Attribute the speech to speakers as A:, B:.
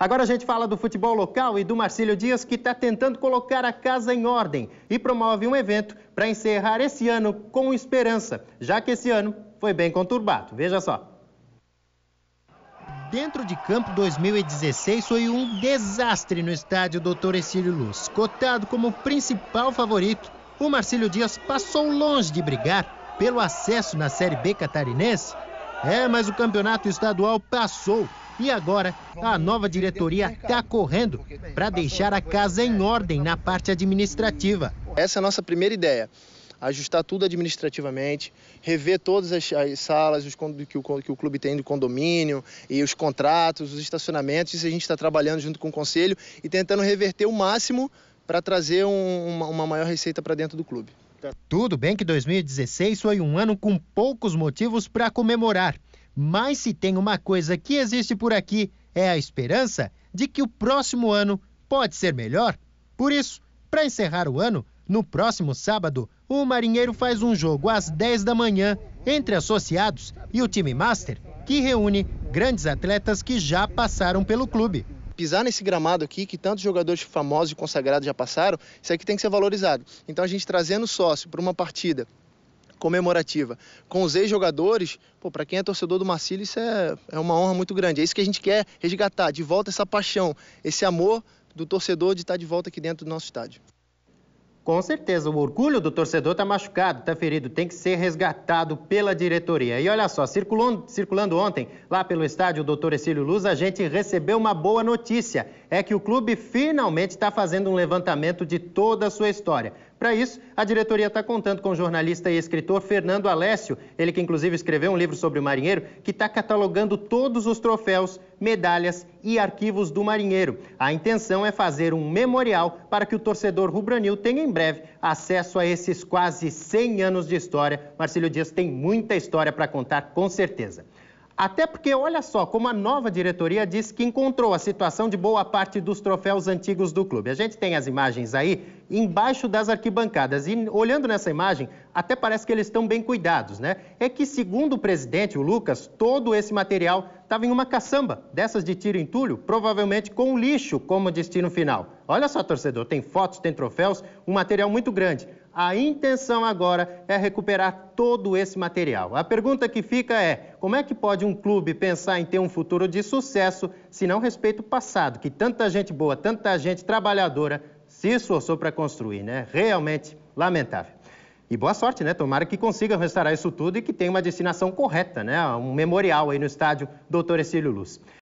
A: Agora a gente fala do futebol local e do Marcílio Dias, que está tentando colocar a casa em ordem e promove um evento para encerrar esse ano com esperança, já que esse ano foi bem conturbado. Veja só. Dentro de campo, 2016 foi um desastre no estádio Doutor Exílio Luz. Cotado como principal favorito, o Marcílio Dias passou longe de brigar pelo acesso na Série B catarinense. É, mas o campeonato estadual passou e agora, a nova diretoria está correndo para deixar a casa em ordem na parte administrativa.
B: Essa é a nossa primeira ideia ajustar tudo administrativamente, rever todas as, as salas os, que, o, que o clube tem do condomínio e os contratos, os estacionamentos. Isso a gente está trabalhando junto com o conselho e tentando reverter o máximo para trazer um, uma, uma maior receita para dentro do clube.
A: Tudo bem que 2016 foi um ano com poucos motivos para comemorar. Mas se tem uma coisa que existe por aqui é a esperança de que o próximo ano pode ser melhor. Por isso, para encerrar o ano, no próximo sábado, o Marinheiro faz um jogo às 10 da manhã entre associados e o time master, que reúne grandes atletas que já passaram pelo clube
B: pisar nesse gramado aqui, que tantos jogadores famosos e consagrados já passaram, isso aqui tem que ser valorizado. Então a gente trazendo sócio para uma partida comemorativa com os ex-jogadores, pô, para quem é torcedor do Marcílio, isso é, é uma honra muito grande. É isso que a gente quer resgatar, de volta essa paixão, esse amor do torcedor de estar de volta aqui dentro do nosso estádio. Com
A: certeza, o orgulho do torcedor está machucado, está ferido, tem que ser resgatado pela diretoria. E olha só, circulando, circulando ontem, lá pelo estádio Doutor Exílio Luz, a gente recebeu uma boa notícia. É que o clube finalmente está fazendo um levantamento de toda a sua história. Para isso, a diretoria está contando com o jornalista e escritor Fernando Alessio, ele que inclusive escreveu um livro sobre o marinheiro, que está catalogando todos os troféus, medalhas e arquivos do marinheiro. A intenção é fazer um memorial para que o torcedor rubranil tenha em breve acesso a esses quase 100 anos de história. Marcílio Dias tem muita história para contar, com certeza. Até porque, olha só, como a nova diretoria disse que encontrou a situação de boa parte dos troféus antigos do clube. A gente tem as imagens aí embaixo das arquibancadas. E olhando nessa imagem, até parece que eles estão bem cuidados, né? É que, segundo o presidente, o Lucas, todo esse material estava em uma caçamba, dessas de tiro em entulho, provavelmente com lixo como destino final. Olha só, torcedor, tem fotos, tem troféus, um material muito grande. A intenção agora é recuperar todo esse material. A pergunta que fica é: como é que pode um clube pensar em ter um futuro de sucesso se não respeita o passado, que tanta gente boa, tanta gente trabalhadora se esforçou para construir, né? Realmente lamentável. E boa sorte, né? Tomara que consiga restaurar isso tudo e que tenha uma destinação correta, né? Um memorial aí no estádio Doutor Exílio Luz.